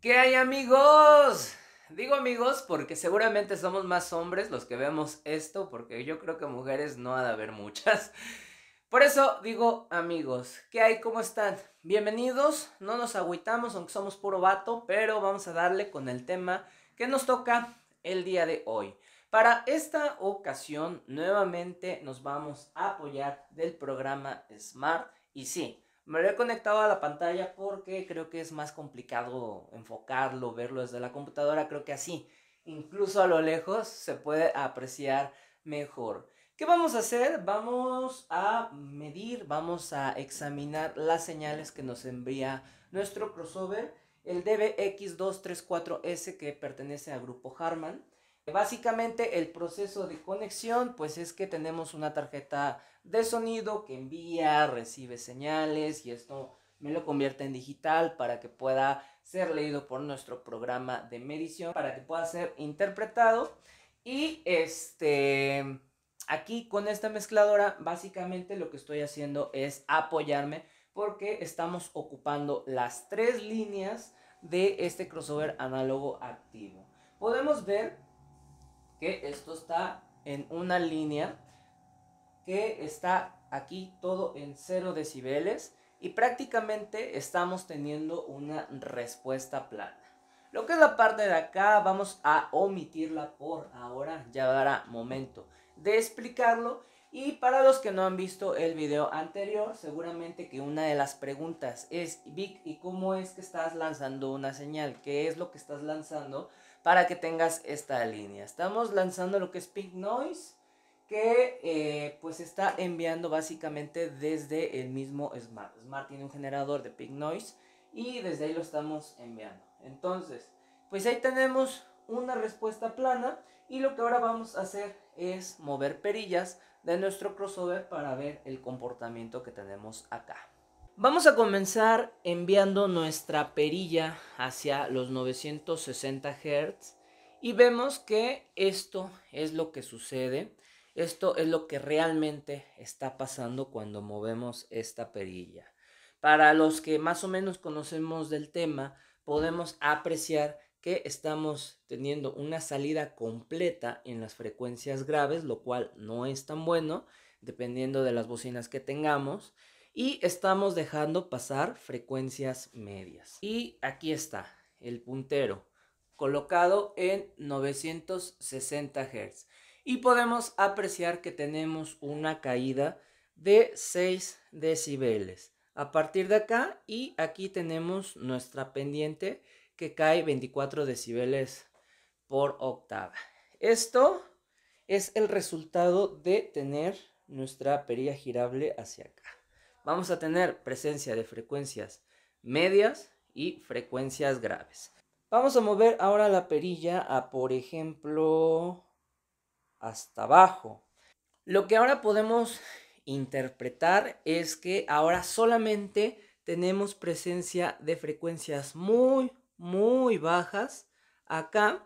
¿Qué hay amigos? Digo amigos porque seguramente somos más hombres los que vemos esto, porque yo creo que mujeres no ha de haber muchas. Por eso digo amigos, ¿qué hay? ¿Cómo están? Bienvenidos, no nos agüitamos aunque somos puro vato, pero vamos a darle con el tema que nos toca el día de hoy. Para esta ocasión nuevamente nos vamos a apoyar del programa Smart y sí, me lo he conectado a la pantalla porque creo que es más complicado enfocarlo, verlo desde la computadora, creo que así. Incluso a lo lejos se puede apreciar mejor. ¿Qué vamos a hacer? Vamos a medir, vamos a examinar las señales que nos envía nuestro crossover, el DBX234S que pertenece al grupo Harman. Básicamente el proceso de conexión pues es que tenemos una tarjeta de sonido que envía, recibe señales y esto me lo convierte en digital para que pueda ser leído por nuestro programa de medición, para que pueda ser interpretado y este aquí con esta mezcladora básicamente lo que estoy haciendo es apoyarme porque estamos ocupando las tres líneas de este crossover análogo activo. Podemos ver que esto está en una línea que está aquí todo en 0 decibeles y prácticamente estamos teniendo una respuesta plana. Lo que es la parte de acá vamos a omitirla por ahora, ya dará momento de explicarlo y para los que no han visto el video anterior, seguramente que una de las preguntas es, Vic, ¿y cómo es que estás lanzando una señal? ¿Qué es lo que estás lanzando para que tengas esta línea? Estamos lanzando lo que es Pink Noise, que eh, pues está enviando básicamente desde el mismo Smart. Smart tiene un generador de Pink Noise y desde ahí lo estamos enviando. Entonces, pues ahí tenemos una respuesta plana y lo que ahora vamos a hacer es mover perillas de nuestro crossover para ver el comportamiento que tenemos acá. Vamos a comenzar enviando nuestra perilla hacia los 960 Hz y vemos que esto es lo que sucede, esto es lo que realmente está pasando cuando movemos esta perilla. Para los que más o menos conocemos del tema, podemos apreciar que estamos teniendo una salida completa en las frecuencias graves, lo cual no es tan bueno, dependiendo de las bocinas que tengamos. Y estamos dejando pasar frecuencias medias. Y aquí está el puntero, colocado en 960 Hz. Y podemos apreciar que tenemos una caída de 6 decibeles. A partir de acá y aquí tenemos nuestra pendiente que cae 24 decibeles por octava. Esto es el resultado de tener nuestra perilla girable hacia acá. Vamos a tener presencia de frecuencias medias y frecuencias graves. Vamos a mover ahora la perilla a, por ejemplo, hasta abajo. Lo que ahora podemos interpretar es que ahora solamente tenemos presencia de frecuencias muy, muy bajas acá.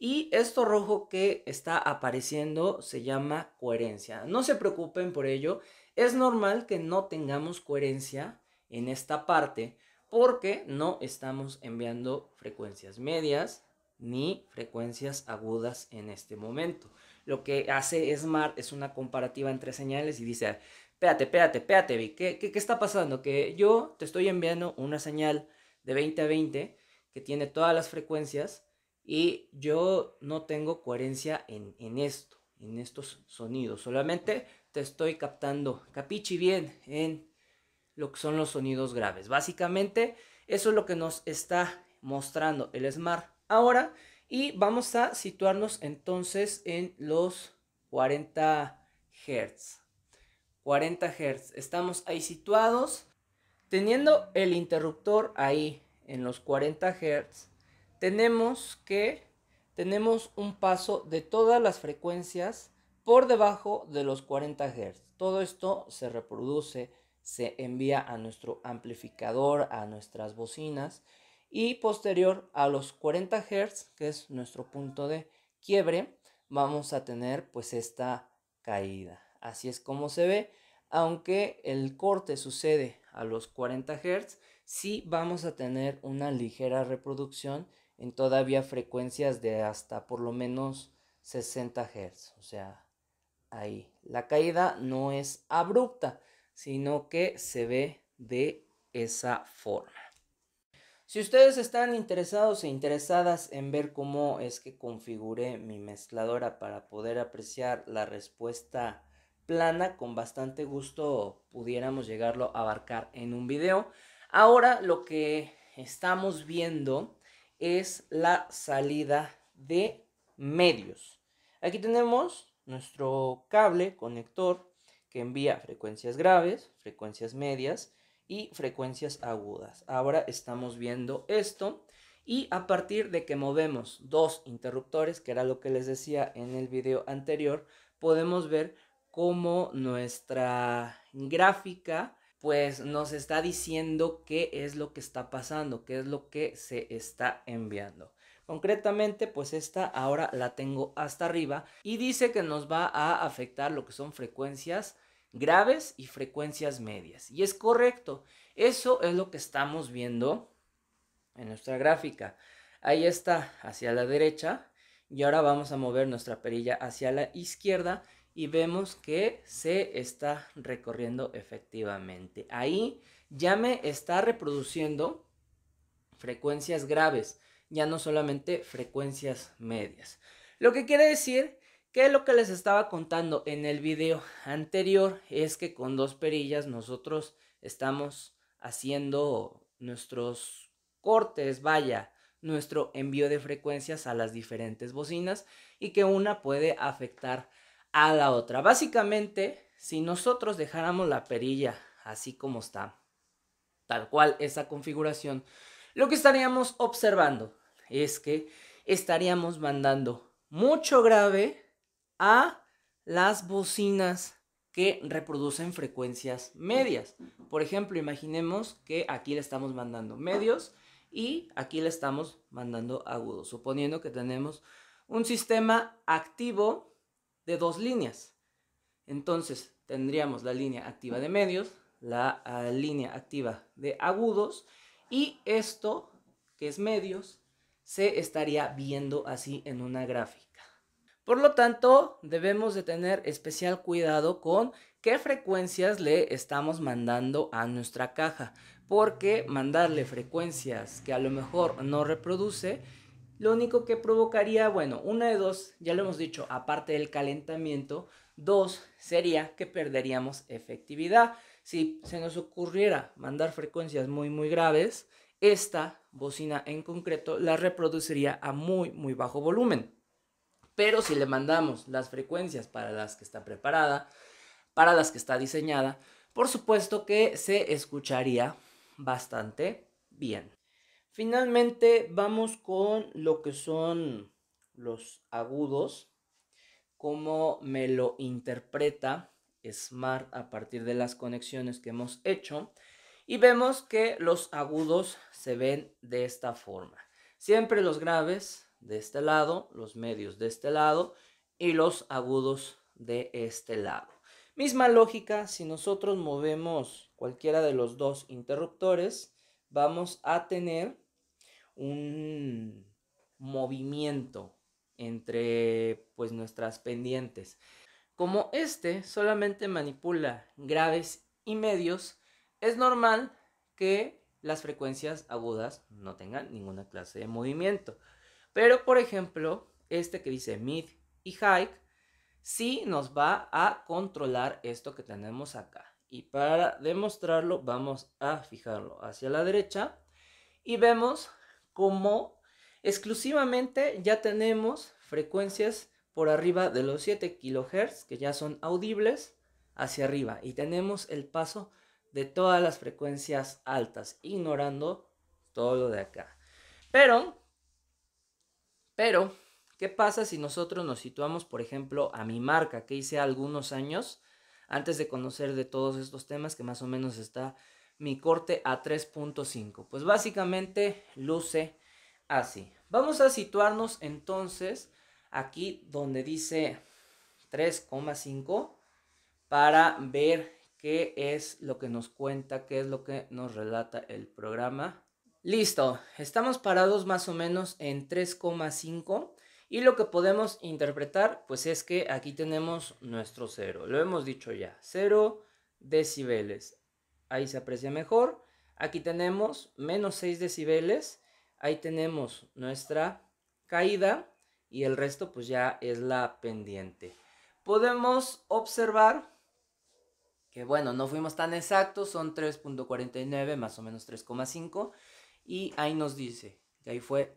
Y esto rojo que está apareciendo se llama coherencia. No se preocupen por ello. Es normal que no tengamos coherencia en esta parte porque no estamos enviando frecuencias medias ni frecuencias agudas en este momento. Lo que hace Smart es una comparativa entre señales y dice, espérate, espérate, espérate, ¿qué, qué, qué está pasando? Que yo te estoy enviando una señal de 20 a 20 que tiene todas las frecuencias y yo no tengo coherencia en, esto, en estos sonidos. Solamente te estoy captando, capichi bien, en lo que son los sonidos graves. Básicamente eso es lo que nos está mostrando el Smart ahora y vamos a situarnos entonces en los 40 Hz. 40 Hz, estamos ahí situados. Teniendo el interruptor ahí en los 40 Hz, tenemos que tenemos un paso de todas las frecuencias por debajo de los 40 Hz. Todo esto se reproduce, se envía a nuestro amplificador, a nuestras bocinas y posterior a los 40 Hz, que es nuestro punto de quiebre, vamos a tener pues esta caída. Así es como se ve, aunque el corte sucede a los 40 Hz, sí vamos a tener una ligera reproducción en todavía frecuencias de hasta por lo menos 60 Hz. O sea, ahí. La caída no es abrupta, sino que se ve de esa forma. Si ustedes están interesados e interesadas en ver cómo es que configuré mi mezcladora para poder apreciar la respuesta plana, con bastante gusto pudiéramos llegarlo a abarcar en un video. Ahora lo que estamos viendo es la salida de medios. Aquí tenemos nuestro cable conector que envía frecuencias graves, frecuencias medias y frecuencias agudas. Ahora estamos viendo esto y a partir de que movemos dos interruptores, que era lo que les decía en el video anterior, podemos ver cómo nuestra gráfica pues nos está diciendo qué es lo que está pasando, qué es lo que se está enviando. Concretamente, pues esta ahora la tengo hasta arriba y dice que nos va a afectar lo que son frecuencias graves y frecuencias medias. Y es correcto, eso es lo que estamos viendo en nuestra gráfica. Ahí está, hacia la derecha. Y ahora vamos a mover nuestra perilla hacia la izquierda y vemos que se está recorriendo efectivamente. Ahí ya me está reproduciendo frecuencias graves, ya no solamente frecuencias medias. Lo que quiere decir que lo que les estaba contando en el video anterior es que con dos perillas nosotros estamos haciendo nuestros cortes, vaya, nuestro envío de frecuencias a las diferentes bocinas y que una puede afectar a la otra. Básicamente, si nosotros dejáramos la perilla así como está, tal cual esa configuración, lo que estaríamos observando es que estaríamos mandando mucho grave a las bocinas que reproducen frecuencias medias. Por ejemplo, imaginemos que aquí le estamos mandando medios y aquí le estamos mandando agudos, suponiendo que tenemos un sistema activo de dos líneas. Entonces tendríamos la línea activa de medios, la ah, línea activa de agudos y esto que es medios se estaría viendo así en una gráfica. Por lo tanto, debemos de tener especial cuidado con qué frecuencias le estamos mandando a nuestra caja, porque mandarle frecuencias que a lo mejor no reproduce lo único que provocaría, bueno, una de dos, ya lo hemos dicho, aparte del calentamiento, dos sería que perderíamos efectividad. Si se nos ocurriera mandar frecuencias muy, muy graves, esta bocina en concreto la reproduciría a muy, muy bajo volumen. Pero si le mandamos las frecuencias para las que está preparada, para las que está diseñada, por supuesto que se escucharía bastante bien. Finalmente vamos con lo que son los agudos, como me lo interpreta Smart a partir de las conexiones que hemos hecho. Y vemos que los agudos se ven de esta forma. Siempre los graves de este lado, los medios de este lado y los agudos de este lado. Misma lógica, si nosotros movemos cualquiera de los dos interruptores, vamos a tener un movimiento entre pues nuestras pendientes. Como este solamente manipula graves y medios, es normal que las frecuencias agudas no tengan ninguna clase de movimiento. Pero por ejemplo, este que dice mid y high Si nos va a controlar esto que tenemos acá. Y para demostrarlo vamos a fijarlo hacia la derecha y vemos como exclusivamente ya tenemos frecuencias por arriba de los 7 kHz que ya son audibles hacia arriba y tenemos el paso de todas las frecuencias altas, ignorando todo lo de acá. Pero, pero, ¿qué pasa si nosotros nos situamos, por ejemplo, a mi marca que hice algunos años antes de conocer de todos estos temas que más o menos está mi corte a 3.5. Pues básicamente luce así. Vamos a situarnos entonces aquí donde dice 3,5 para ver qué es lo que nos cuenta, qué es lo que nos relata el programa. Listo, estamos parados más o menos en 3,5 y lo que podemos interpretar pues es que aquí tenemos nuestro cero, lo hemos dicho ya, cero decibeles ahí se aprecia mejor. Aquí tenemos menos 6 decibeles, ahí tenemos nuestra caída y el resto pues ya es la pendiente. Podemos observar que bueno, no fuimos tan exactos, son 3.49 más o menos 3,5 y ahí nos dice que ahí fue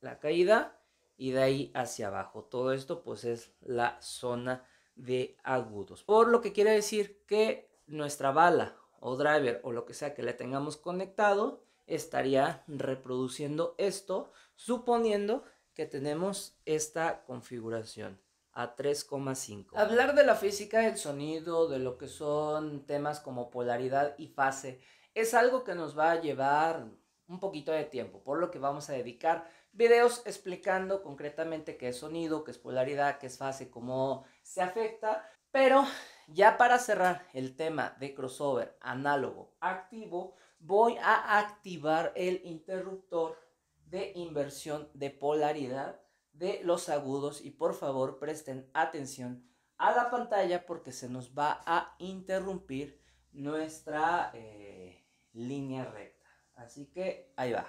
la caída y de ahí hacia abajo. Todo esto pues es la zona de agudos. Por lo que quiere decir que nuestra bala o driver o lo que sea que le tengamos conectado estaría reproduciendo esto suponiendo que tenemos esta configuración a 3,5. Hablar de la física del sonido, de lo que son temas como polaridad y fase, es algo que nos va a llevar un poquito de tiempo, por lo que vamos a dedicar videos explicando concretamente qué es sonido, qué es polaridad, qué es fase, cómo se afecta, pero ya para cerrar el tema de crossover análogo activo, voy a activar el interruptor de inversión de polaridad de los agudos y por favor presten atención a la pantalla porque se nos va a interrumpir nuestra eh, línea recta. Así que ahí va.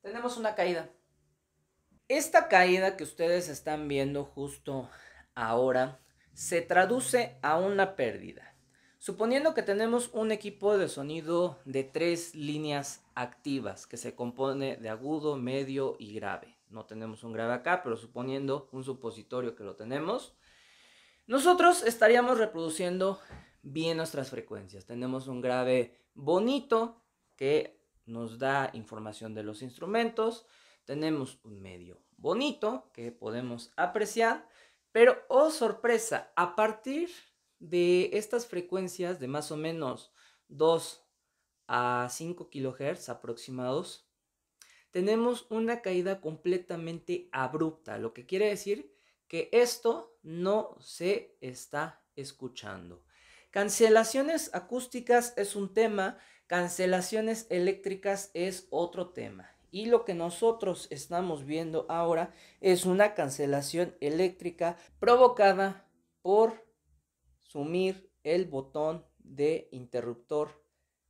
Tenemos una caída. Esta caída que ustedes están viendo justo ahora se traduce a una pérdida. Suponiendo que tenemos un equipo de sonido de tres líneas activas que se compone de agudo, medio y grave. No tenemos un grave acá, pero suponiendo un supositorio que lo tenemos, nosotros estaríamos reproduciendo bien nuestras frecuencias. Tenemos un grave bonito que nos da información de los instrumentos. Tenemos un medio bonito que podemos apreciar pero, oh sorpresa, a partir de estas frecuencias de más o menos 2 a 5 kHz aproximados, tenemos una caída completamente abrupta, lo que quiere decir que esto no se está escuchando. Cancelaciones acústicas es un tema, cancelaciones eléctricas es otro tema. Y lo que nosotros estamos viendo ahora es una cancelación eléctrica provocada por sumir el botón de interruptor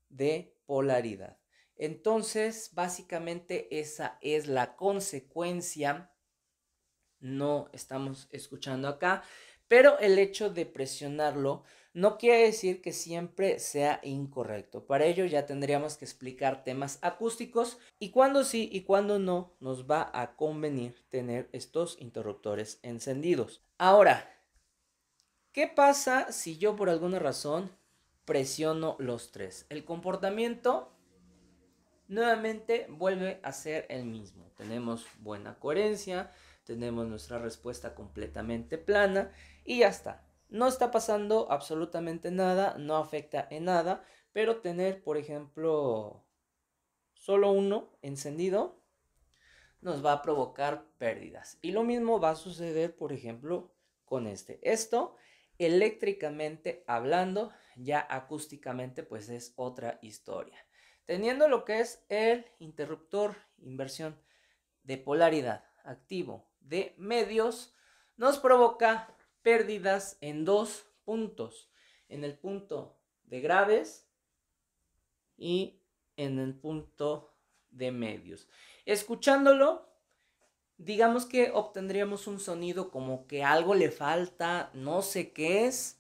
de polaridad. Entonces, básicamente esa es la consecuencia. No estamos escuchando acá, pero el hecho de presionarlo no quiere decir que siempre sea incorrecto. Para ello ya tendríamos que explicar temas acústicos y cuándo sí y cuándo no nos va a convenir tener estos interruptores encendidos. Ahora, ¿qué pasa si yo por alguna razón presiono los tres? El comportamiento nuevamente vuelve a ser el mismo. Tenemos buena coherencia, tenemos nuestra respuesta completamente plana y ya está. No está pasando absolutamente nada, no afecta en nada, pero tener, por ejemplo, solo uno encendido nos va a provocar pérdidas. Y lo mismo va a suceder, por ejemplo, con este. Esto, eléctricamente hablando, ya acústicamente, pues es otra historia. Teniendo lo que es el interruptor inversión de polaridad activo de medios, nos provoca pérdidas en dos puntos, en el punto de graves y en el punto de medios. Escuchándolo, digamos que obtendríamos un sonido como que algo le falta, no sé qué es,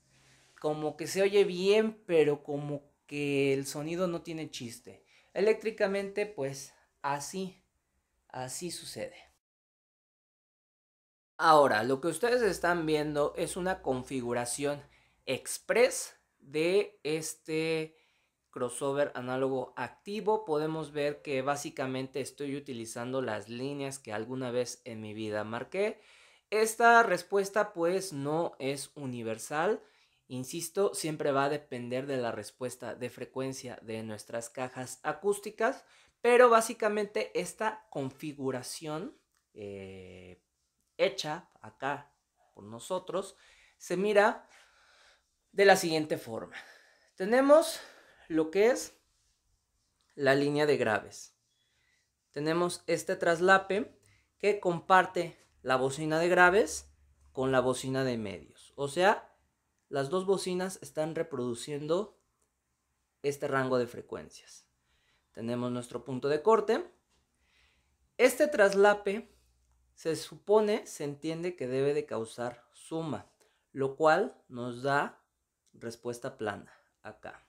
como que se oye bien, pero como que el sonido no tiene chiste. Eléctricamente, pues así, así sucede. Ahora, lo que ustedes están viendo es una configuración express de este crossover análogo activo. Podemos ver que básicamente estoy utilizando las líneas que alguna vez en mi vida marqué. Esta respuesta pues no es universal. Insisto, siempre va a depender de la respuesta de frecuencia de nuestras cajas acústicas, pero básicamente esta configuración eh, hecha acá por nosotros, se mira de la siguiente forma. Tenemos lo que es la línea de graves. Tenemos este traslape que comparte la bocina de graves con la bocina de medios. O sea, las dos bocinas están reproduciendo este rango de frecuencias. Tenemos nuestro punto de corte. Este traslape se supone, se entiende que debe de causar suma, lo cual nos da respuesta plana acá.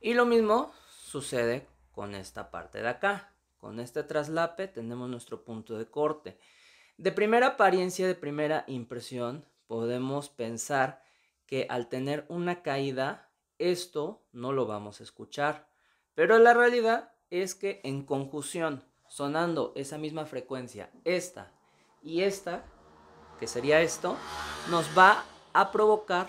Y lo mismo sucede con esta parte de acá. Con este traslape tenemos nuestro punto de corte. De primera apariencia, de primera impresión, podemos pensar que al tener una caída, esto no lo vamos a escuchar. Pero la realidad es que en conjunción sonando esa misma frecuencia, esta y esta, que sería esto, nos va a provocar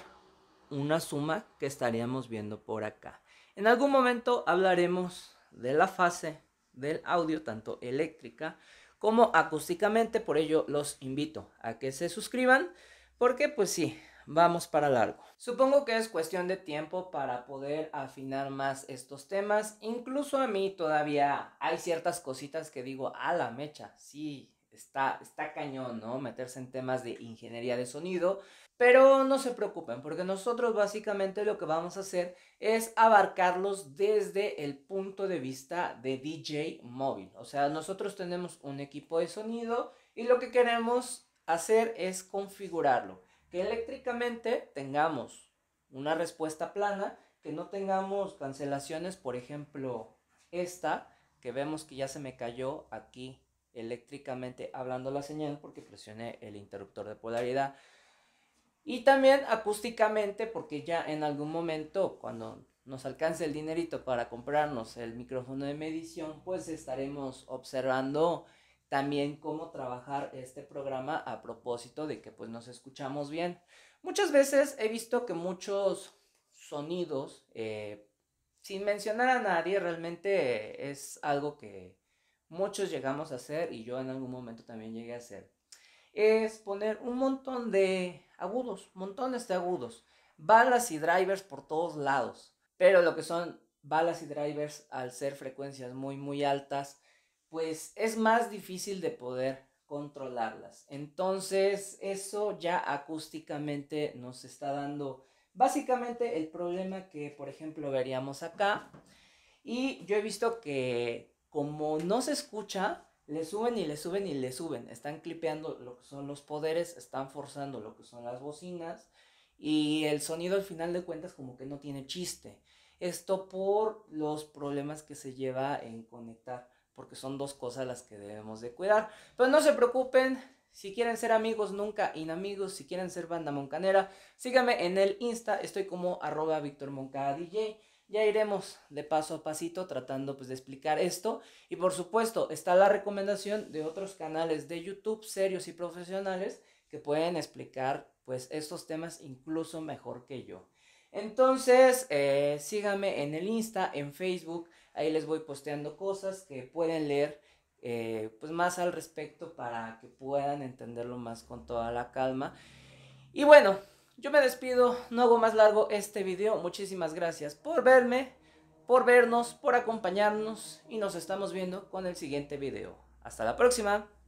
una suma que estaríamos viendo por acá. En algún momento hablaremos de la fase del audio, tanto eléctrica como acústicamente, por ello los invito a que se suscriban, porque pues sí, vamos para largo. Supongo que es cuestión de tiempo para poder afinar más estos temas. Incluso a mí todavía hay ciertas cositas que digo, a la mecha, sí, está, está cañón, ¿no? Meterse en temas de ingeniería de sonido. Pero no se preocupen, porque nosotros básicamente lo que vamos a hacer es abarcarlos desde el punto de vista de DJ móvil. O sea, nosotros tenemos un equipo de sonido y lo que queremos hacer es configurarlo que eléctricamente tengamos una respuesta plana, que no tengamos cancelaciones, por ejemplo, esta, que vemos que ya se me cayó aquí eléctricamente hablando la señal porque presioné el interruptor de polaridad. Y también acústicamente porque ya en algún momento cuando nos alcance el dinerito para comprarnos el micrófono de medición, pues estaremos observando también cómo trabajar este programa a propósito de que pues nos escuchamos bien. Muchas veces he visto que muchos sonidos, eh, sin mencionar a nadie, realmente es algo que muchos llegamos a hacer y yo en algún momento también llegué a hacer, es poner un montón de agudos, montones de agudos, balas y drivers por todos lados, pero lo que son balas y drivers al ser frecuencias muy muy altas, pues es más difícil de poder controlarlas. Entonces, eso ya acústicamente nos está dando básicamente el problema que, por ejemplo, veríamos acá. Y yo he visto que como no se escucha, le suben y le suben y le suben. Están clipeando lo que son los poderes, están forzando lo que son las bocinas y el sonido al final de cuentas como que no tiene chiste. Esto por los problemas que se lleva en conectar porque son dos cosas las que debemos de cuidar. Pero no se preocupen, si quieren ser amigos, nunca inamigos, si quieren ser banda moncanera, síganme en el Insta, estoy como arroba Ya iremos de paso a pasito tratando pues, de explicar esto. Y por supuesto, está la recomendación de otros canales de YouTube serios y profesionales que pueden explicar pues estos temas incluso mejor que yo. Entonces, eh, síganme en el Insta, en Facebook, Ahí les voy posteando cosas que pueden leer eh, pues más al respecto para que puedan entenderlo más con toda la calma. Y bueno, yo me despido, no hago más largo este video. Muchísimas gracias por verme, por vernos, por acompañarnos y nos estamos viendo con el siguiente video. Hasta la próxima.